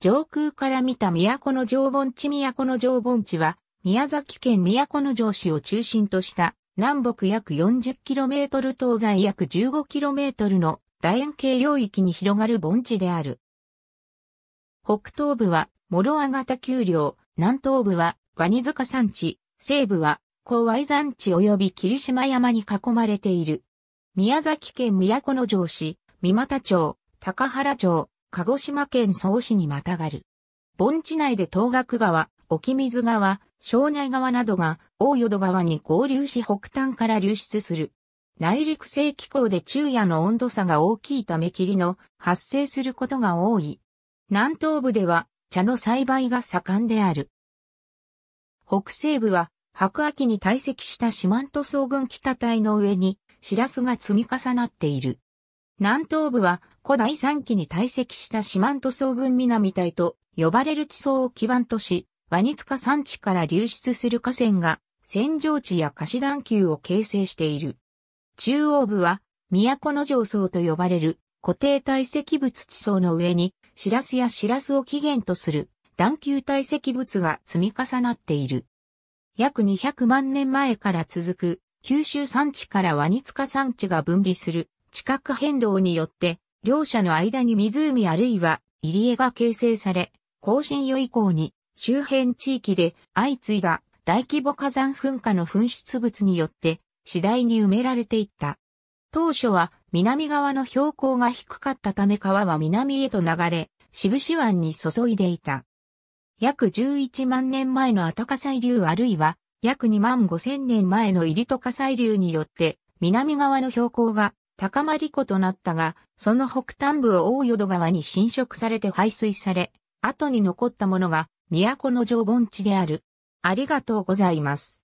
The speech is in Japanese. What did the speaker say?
上空から見た都の城盆地都の城盆地は、宮崎県都城市を中心とした、南北約 40km 東西約 15km の楕円形領域に広がる盆地である。北東部は、諸阿形丘陵、南東部は、ワニ塚山地、西部は、高矮山地及び霧島山に囲まれている。宮崎県都城市、三股町、高原町、鹿児島県総市にまたがる。盆地内で東岳川、沖水川、庄内川などが大淀川に合流し北端から流出する。内陸性気候で昼夜の温度差が大きいため霧の発生することが多い。南東部では茶の栽培が盛んである。北西部は白亜紀に堆積した四万十層群北帯の上にシラスが積み重なっている。南東部は古代三期に堆積した四万塗層群南帯と呼ばれる地層を基盤とし、ワニツカ山地から流出する河川が、扇状地や貸し段丘を形成している。中央部は、都の上層と呼ばれる固定堆積物地層の上に、シラスやシラスを起源とする段丘堆積物が積み重なっている。約200万年前から続く九州山地からワニツカ山地が分離する地殻変動によって、両者の間に湖あるいは入り江が形成され、更新予以降に周辺地域で相次いだ大規模火山噴火の噴出物によって次第に埋められていった。当初は南側の標高が低かったため川は南へと流れ、渋子湾に注いでいた。約11万年前のアト火砕流あるいは約2万5千年前のイリト火砕流によって南側の標高が高まり湖となったが、その北端部を大淀川に侵食されて排水され、後に残ったものが、都の常盆地である。ありがとうございます。